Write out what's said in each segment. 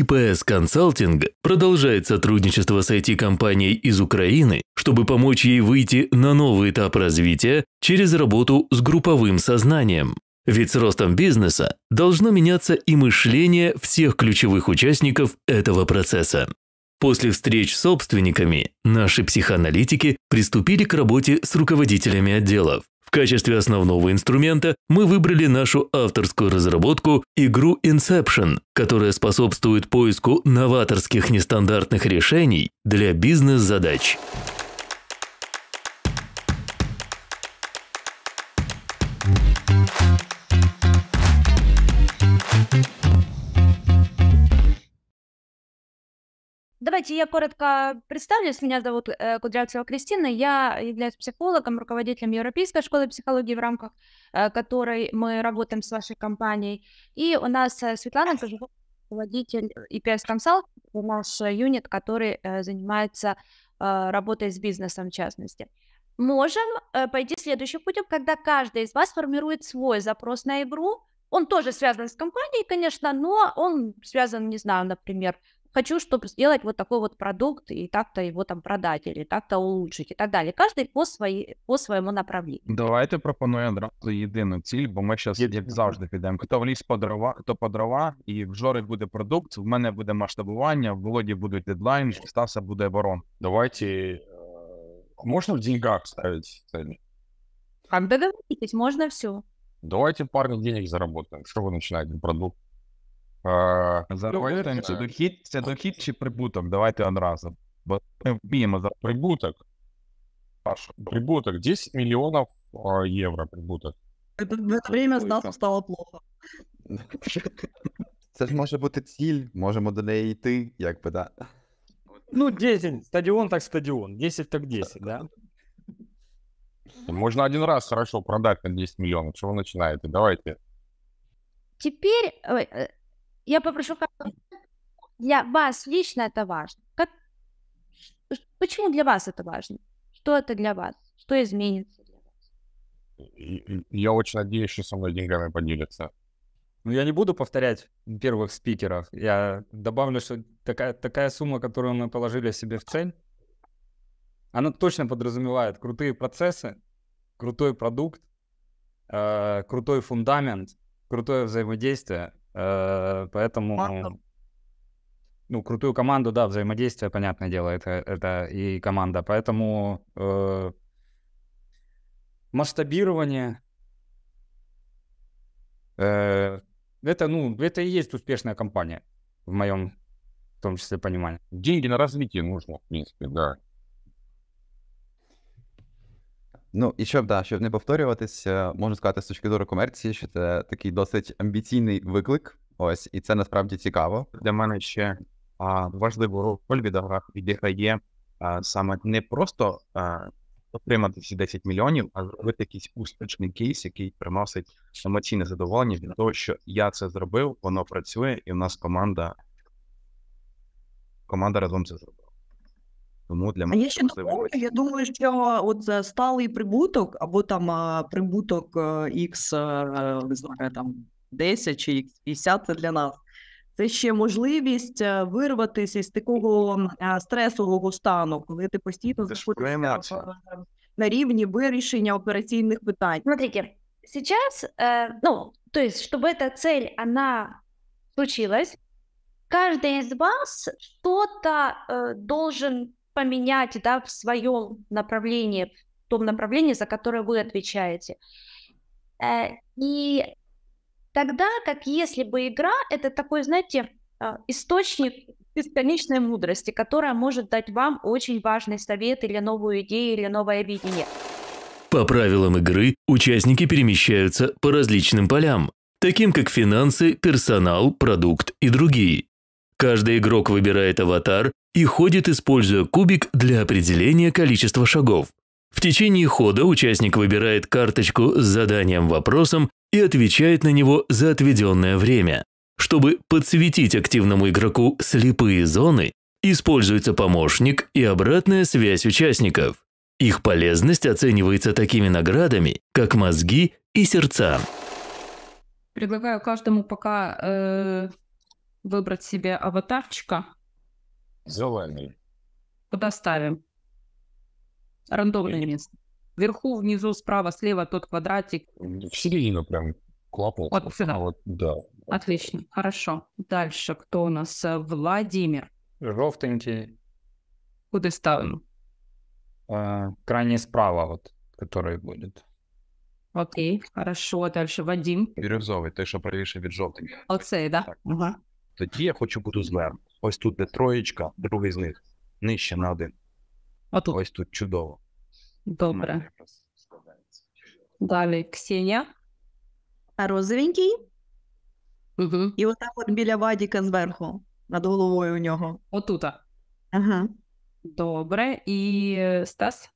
ИПС Консалтинг продолжает сотрудничество с IT-компанией из Украины, чтобы помочь ей выйти на новый этап развития через работу с групповым сознанием. Ведь с ростом бизнеса должно меняться и мышление всех ключевых участников этого процесса. После встреч с собственниками наши психоаналитики приступили к работе с руководителями отделов, качестве основного инструмента мы выбрали нашу авторскую разработку – игру Inception, которая способствует поиску новаторских нестандартных решений для бизнес-задач. Давайте я коротко представлюсь. Меня зовут э, Кудрявцева Кристина. Я являюсь психологом, руководителем Европейской школы психологии, в рамках э, которой мы работаем с вашей компанией. И у нас э, Светлана Кожухова, руководитель EPS Consult, наш юнит, который занимается работой с бизнесом в частности. Можем пойти следующим путем, когда каждый из вас формирует свой запрос на игру, он тоже связан с компанией, конечно, но он связан, не знаю, например, хочу, чтобы сделать вот такой вот продукт и так-то его там продать, или так-то улучшить, и так далее. Каждый по свої, по своему направлению. Давайте пропоную одразу єдину ціль, бо ми зараз, як завжди, підемо. Хто в ліс по дрова, хто по дрова, і в Жори буде продукт, в мене буде масштабування, в Володі будуть дедлайн, в е, Стаса буде ворон. Давайте е, можно в деньгах ставить цели? Как договоритесь, можно все. Давайте парни денег заработаем. Что вы начинаете продукт? А, Захвалюємося ну, дохід, це дохід чи прибуток? Давайте одразу. Бо ми вміємо за прибуток. Паша, прибуток 10 миллионов евро а, прибуток. В время здав стало плохо. Це ж може бути ціль, можемо до неї йти, як би, да. Ну, 10, стадион так стадион, 10 так 10, да? Можно один раз хорошо продать на 10 миллионов, чего вы начинаете? Давайте. Теперь я попрошу для вас лично это важно. Как, почему для вас это важно? Что это для вас? Что изменится для вас? Я очень надеюсь, что со мной деньгами поделятся. Ну, я не буду повторять первых спикеров. Я добавлю, что такая, такая сумма, которую мы положили себе в цель, она точно подразумевает крутые процессы, крутой продукт, э, крутой фундамент, крутое взаимодействие Э, поэтому... Ну, крутую команду, да, взаимодействие, понятное дело, это, это и команда. Поэтому э, масштабирование э, это, ну, это и есть успешная компания, в моем в том числе понимании. Деньги на развитие нужно, в принципе, да. Ну і щоб да, щоб не повторюватися, е, можу сказати з точки зору комерції, що це такий досить амбіційний виклик. Ось, і це насправді цікаво. Для мене ще а, важливу роль відіграє саме не просто а, отримати всі 10 мільйонів, а зробити якийсь успішний кейс, який приносить емоційне задоволення для того, що я це зробив, воно працює, і в нас команда команда разом це зробила. Тому для мене а я ще можливо... Я думаю, що от сталий прибуток або там прибуток X, е, е, не знаю, там 10 чи X 50 для нас. Це ще можливість е, вирватися з такого стресового стану, коли ти постійно знаходишся на рівні вирішення операційних питань. Смотрите, сейчас, э, ну, тобто есть, чтобы эта цель, она случилась, кожен из вас что-то э, должен поменять да, в своем направлении, в том направлении, за которое вы отвечаете. Э, и тогда, как если бы игра, это такой, знаете, э, источник бесконечной мудрости, которая может дать вам очень важный совет или новую идею, или новое видение. По правилам игры участники перемещаются по различным полям, таким как финансы, персонал, продукт и другие. Каждый игрок выбирает аватар, и ходит, используя кубик для определения количества шагов. В течение хода участник выбирает карточку с заданием-вопросом и отвечает на него за отведенное время. Чтобы подсветить активному игроку слепые зоны, используется помощник и обратная связь участников. Их полезность оценивается такими наградами, как мозги и сердца. Предлагаю каждому пока э, выбрать себе аватарчика. Зеленый. Куда ставим? Рандомное место. Вверху, внизу, справа, слева тот квадратик. В середину прям клапал. Вот сюда. А вот, да. Отлично, хорошо. Дальше кто у нас? Э, Владимир. Жовтенький. Куда ставим? Э, крайне справа, вот, который будет. Окей, хорошо. Дальше Вадим. Бирюзовый. Ты что, правіше від жовтенького. Оцей, да? так? Ага. Тоді я хочу буду зверху. Ось тут де троєчка, другий з них нижче на один. А тут? Ось тут чудово. Добре. Далі Ксенія. А розовенький. Угу. І отак от біля Вадіка зверху, над головою у нього. Отут. Ага. Добре. І е, Стас?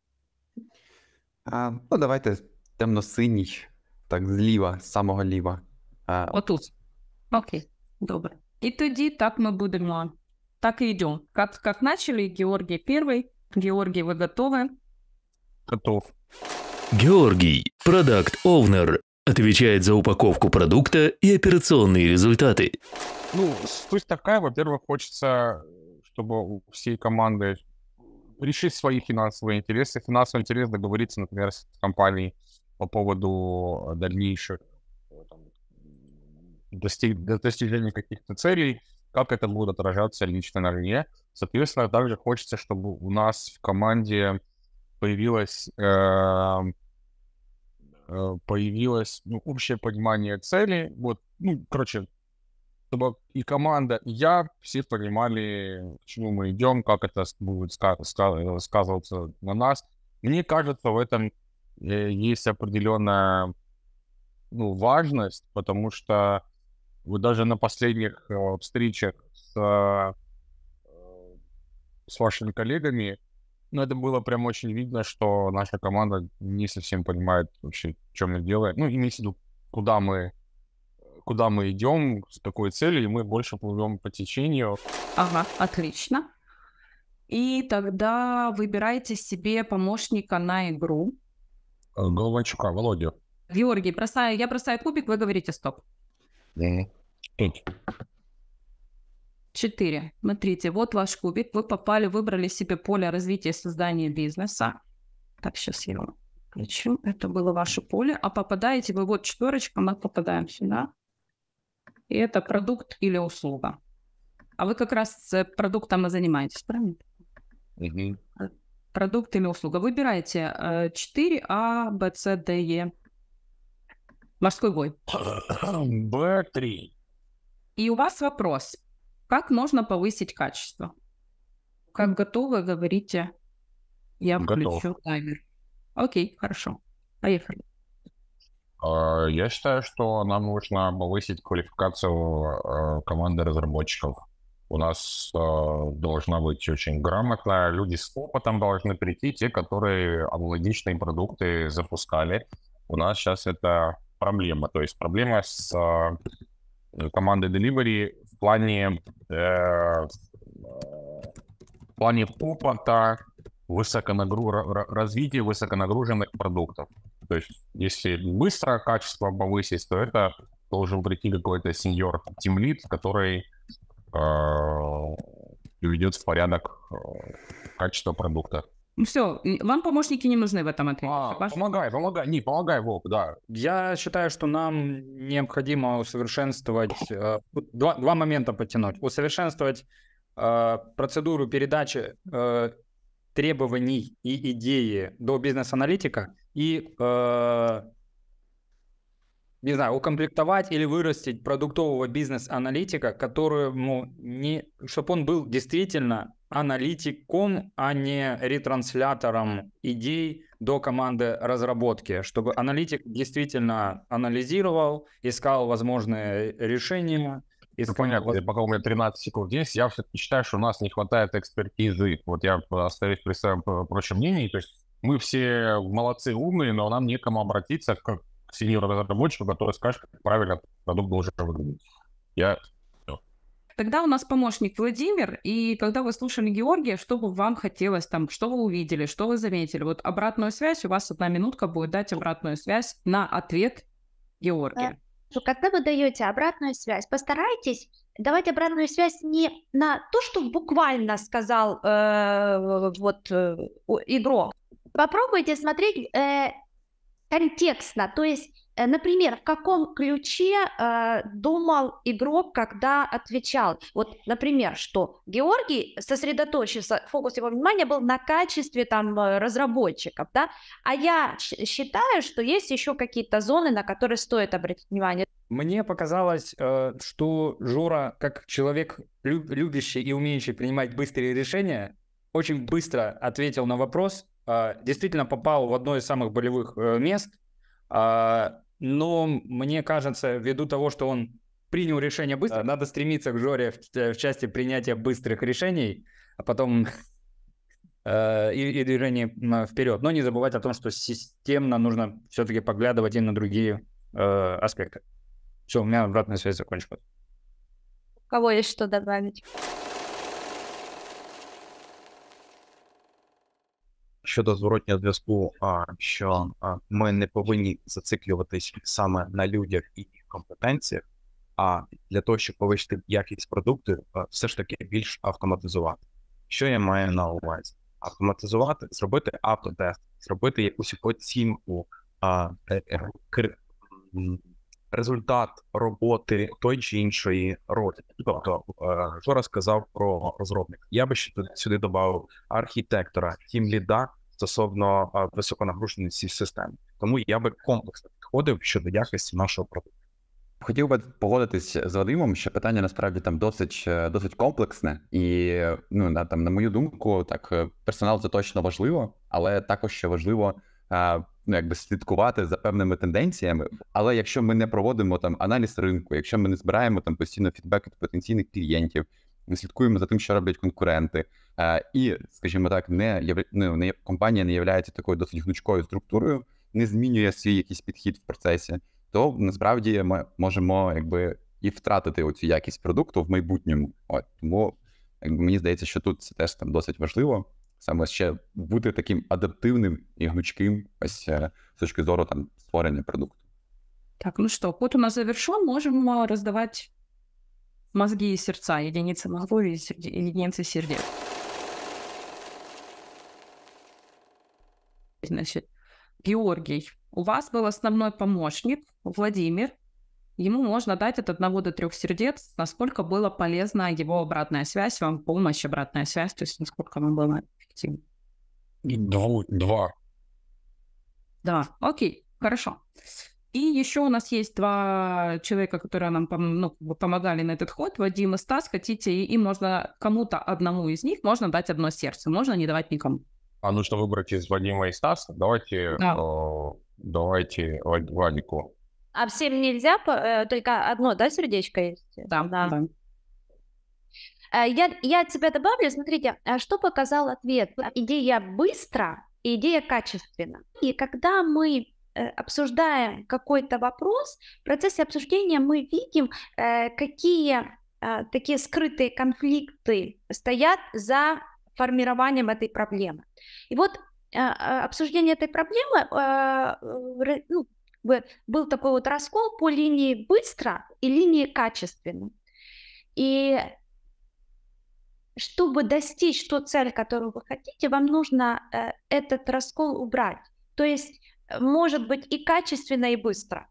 А, Ну, давайте темно-синій, так, зліва, з самого ліва. А, Отут. Окей, добре. І тоді так ми будемо, так і йдемо. Як, як почали, Георгій перший. Георгій, ви готові? Готов. Георгий, продакт-овнер, отвечает за упаковку продукта и операционные результаты. Ну, суть такая, во-первых, хочется, чтобы у всей команды решить свои финансовые интересы. Финансовый интерес договориться, например, с компанией по поводу дальнейших достиг, достижения каких-то целей, как это будет отражаться лично на мне, Соответственно, также хочется, чтобы у нас в команде появилось, эм, э, появилось ну, общее понимание цели. Вот, ну, короче, чтобы и команда, и я все понимали, к чему мы идем, как это будет сказываться на нас. Мне кажется, в этом э, есть определенная ну, важность, потому что вы даже на последних э, встречах с, а, э, с вашими коллегами, ну, это было прям очень видно, что наша команда не совсем понимает вообще, чем мы делаем. Ну, имею в виду, куда мы, куда мы идем, с какой целью, и мы больше плывем по течению. Ага, отлично. И тогда выбирайте себе помощника на игру. Э, Головачука, Володя. Георгий, бросаю, я бросаю кубик, вы говорите стоп. Четыре. Смотрите, вот ваш кубик. Вы попали, выбрали себе поле развития создания бизнеса. Так, сейчас я его включу. Это было ваше поле. А попадаете вы вот четверочка, мы попадаем сюда. И это продукт или услуга. А вы как раз с э, продуктом и занимаетесь, правильно? Угу. Продукт или услуга. Выбираете 4 э, А, Б, С, Д, Е морской бой. Б3. И у вас вопрос. Как можно повысить качество? Как готовы, говорите, я Готов. включу таймер. Окей, хорошо. Поехали. А, я считаю, что нам нужно повысить квалификацию а, команды разработчиков. У нас а, должна быть очень грамотная, люди с опытом должны прийти, те, которые аналогичные продукты запускали. У нас сейчас это проблема. То есть проблема с э, командой delivery в плане, э, в плане опыта, высоконагру... развития высоконагруженных продуктов. То есть если быстро качество повысить, то это должен прийти какой-то сеньор тимлит, который э, приведет в порядок э, качество продукта все, вам помощники не нужны в этом ответе. А, Ваш... Помогай, помогай, не, помогай, Волк, да. Я считаю, что нам необходимо усовершенствовать... Э, два, два момента подтянуть. Усовершенствовать э, процедуру передачи э, требований и идеи до бизнес-аналитика и э, не знаю, укомплектовать или вырастить продуктового бизнес-аналитика, которому не, чтобы он был действительно аналитиком, а не ретранслятором идей до команды разработки, чтобы аналитик действительно анализировал, искал возможные решения. Ну, искал... Ну, понятно, я, пока у меня 13 секунд есть, я все-таки считаю, что у нас не хватает экспертизы. Вот я остаюсь при своем э, прочем мнении, то есть мы все молодцы, умные, но нам некому обратиться к сеньору разработчику, который скажет, как правильно продукт должен выглядеть. Я Тогда у нас помощник Владимир, и когда вы слушали Георгия, что бы вам хотелось там, что вы увидели, что вы заметили, вот обратную связь, у вас одна минутка будет дать обратную связь на ответ Георгия. Когда вы даете обратную связь, постарайтесь давать обратную связь не на то, что буквально сказал э, вот э, игрок. Попробуйте смотреть э, контекстно, то есть Э, например, в каком ключе э, думал игрок, когда отвечал? Вот, например, что Георгий сосредоточился, фокус его внимания был на качестве там э, разработчиков, да? А я считаю, что есть еще какие-то зоны, на которые стоит обратить внимание. Мне показалось, э, что Жора, как человек, люб- любящий и умеющий принимать быстрые решения, очень быстро ответил на вопрос, э, действительно попал в одно из самых болевых э, мест, а, но мне кажется, ввиду того, что он принял решение быстро, надо стремиться к Жоре в, в части принятия быстрых решений, а потом э, и, и движение вперед. Но не забывать о том, что системно нужно все-таки поглядывать и на другие э, аспекты. Все, у меня обратная связь закончилась. У кого есть что добавить? щодо зворотнього зв'язку, що ми не повинні зациклюватись саме на людях і їх компетенціях, а для того, щоб повищити якість продукту, все ж таки більш автоматизувати. Що я маю на увазі? Автоматизувати, зробити автотест, зробити якусь оцінку, а, е, е, результат роботи той чи іншої ролі. Тобто, е, вчора сказав про розробника. Я би ще сюди додав архітектора, тім тімліда стосовно високонагруженості системи, Тому я би комплексно підходив щодо якості нашого продукту. Хотів би погодитись з Вадимом, що питання насправді там досить е, досить комплексне, і ну на там, на мою думку, так е, персонал це точно важливо, але також ще важливо ну якби слідкувати за певними тенденціями. Але якщо ми не проводимо там аналіз ринку, якщо ми не збираємо там постійно фідбек від потенційних клієнтів, не слідкуємо за тим, що роблять конкуренти. Е, і, скажімо так, не не, компанія не є такою досить гнучкою структурою, не змінює свій якийсь підхід в процесі, то насправді ми можемо якби і втратити оцю якість продукту в майбутньому. От Тому якби, мені здається, що тут це теж там досить важливо. Саме ще бути таким адаптивним і гнучким, ось е, з точки зору там створення продукту. Так, ну що, тут у нас завершу, можемо роздавати мозги и сердца, единицы мозгов и серде... единицы сердец. Значит, Георгий, у вас был основной помощник Владимир. Ему можно дать от одного до трех сердец, насколько была полезна его обратная связь, вам помощь, обратная связь, то есть насколько она была эффективна. Два. Два. Два. Окей, хорошо. И еще у нас есть два человека, которые нам ну, помогали на этот ход. Вадим и Стас, хотите, и можно кому-то одному из них можно дать одно сердце, можно не давать никому. А нужно выбрать из Вадима и Стаса. Давайте, да. э, давайте Вадику. А всем нельзя, э, только одно, да, сердечко есть? Да, да. да. Э, я, я тебя добавлю, смотрите, э, что показал ответ. Идея быстро, идея качественно, И когда мы Э, обсуждая какой-то вопрос, в процессе обсуждения мы видим, э, какие э, такие скрытые конфликты стоят за формированием этой проблемы. И вот обсуждение этой проблемы, ну, был такой вот раскол по линии быстро и линии качественно. И чтобы достичь ту цель, которую вы хотите, вам нужно этот раскол убрать. То есть может быть и качественно, и быстро.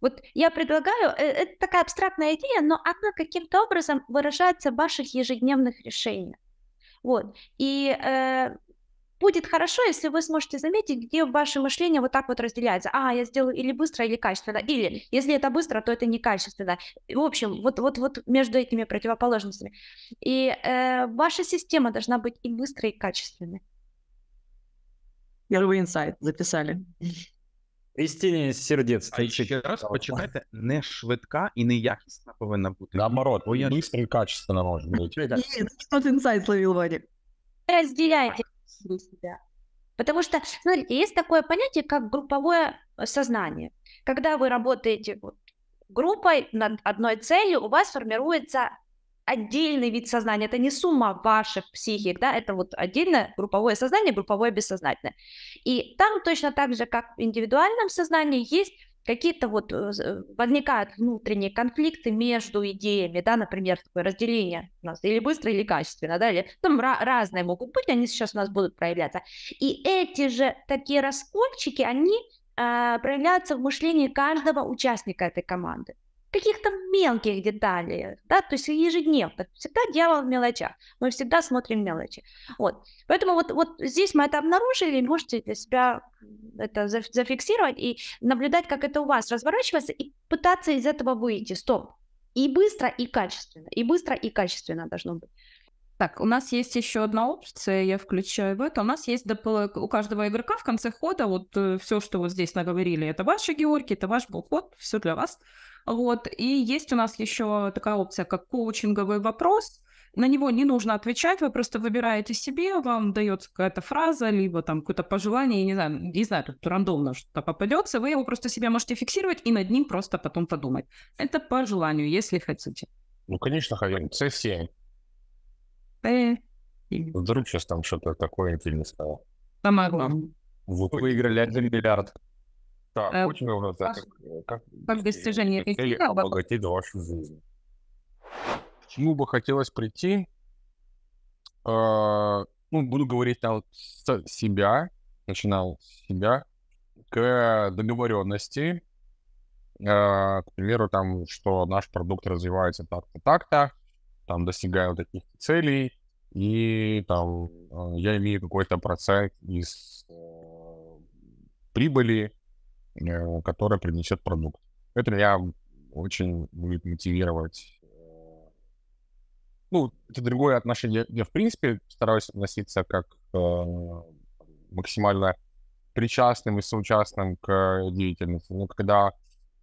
Вот я предлагаю, э, это такая абстрактная идея, но она каким-то образом выражается в ваших ежедневных решениях. Вот. И э, будет хорошо, если вы сможете заметить, где ваше мышление вот так вот разделяется. А, я сделаю или быстро, или качественно. Или, если это быстро, то это некачественно. В общем, вот, вот, вот между этими противоположностями. И э, ваша система должна быть и быстрой, и качественной. Первый инсайт записали. Істинні сердець. А ще раз почитайте не швидка і не якісна повинна бути. Наоборот, бо я... быстро и качественно может быть. Нет, ну, тот инсайт словил Вадик. Разделяйте себя. Потому что, смотрите, ну, есть такое понятие, как групповое сознание. Когда вы работаете вот группой над одной целью, у вас формируется отдельный вид сознания, это не сумма ваших психик, да, это вот отдельное групповое сознание, групповое бессознательное. И там точно так же, как в индивидуальном сознании, есть какие-то вот э, э, возникают внутренние конфликты между идеями, да, например, такое разделение у нас или быстро, или качественно, да, или там разные могут быть, они сейчас у нас будут проявляться. И эти же такие раскольчики, они э, проявляются в мышлении каждого участника этой команды каких-то мелких деталей, да, то есть ежедневно. Всегда дьявол в мелочах. Мы всегда смотрим мелочи. Вот. Поэтому вот, вот здесь мы это обнаружили, можете для себя это зафиксировать и наблюдать, как это у вас разворачивается, и пытаться из этого выйти. Стоп. И быстро, и качественно. И быстро, и качественно должно быть. Так, у нас есть еще одна опция, я включаю в это. У нас есть доп... у каждого игрока в конце хода вот э, все, что вот здесь наговорили, это ваши Георгий, это ваш был ход, все для вас. Вот. И есть у нас еще такая опция, как коучинговый вопрос. На него не нужно отвечать, вы просто выбираете себе, вам дается какая-то фраза, либо там какое-то пожелание, не знаю, не знаю, тут рандомно что-то попадется, вы его просто себе можете фиксировать и над ним просто потом подумать. Это по желанию, если хотите. Ну, конечно, хотим. С7. Э. Вдруг сейчас там что-то такое интересное. Самое главное. Вы выиграли один миллиард. Так, э, очень много назад. Как, как достижение этих обогатить вашу жизнь. чему бы хотелось прийти? Э, ну, буду говорить там с себя, начинал с себя, к договоренности, э, к примеру, там, что наш продукт развивается так-то, так-то, там, достигая вот таких целей, и там э, я имею какой-то процент из э, прибыли, Э, которая принесет продукт. Это меня очень будет мотивировать. Э, ну, это другое отношение. Я, в принципе, стараюсь относиться как э, максимально причастным и соучастным к деятельности. Но когда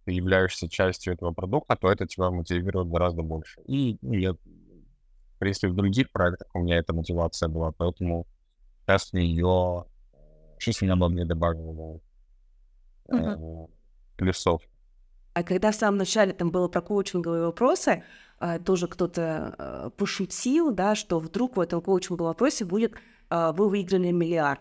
ты являешься частью этого продукта, то это тебя мотивирует гораздо больше. И ну, я, в принципе, в других проектах у меня эта мотивация была, поэтому сейчас ее... Сейчас она бы мне добавила mm лесов. А когда в самом начале там было про коучинговые вопросы, э, тоже кто-то э, пошутил, да, что вдруг в этом коучинговом вопросе будет «Вы выиграли миллиард».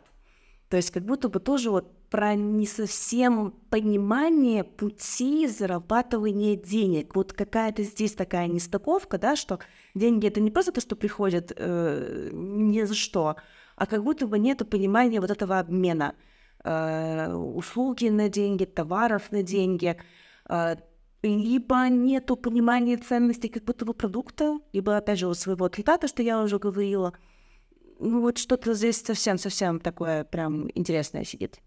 То есть как будто бы тоже вот про не совсем понимание пути зарабатывания денег. Вот какая-то здесь такая нестыковка, да, что деньги это не просто то, что приходят э, ни за что, а как будто бы нет понимания вот этого обмена – Э, услуги на деньги, товаров на деньги, э, либо нету понимания ценности как будто бы продукта, либо, опять же, у своего атлета, что я уже говорила. Ну вот что-то здесь совсем-совсем такое прям интересное сидит.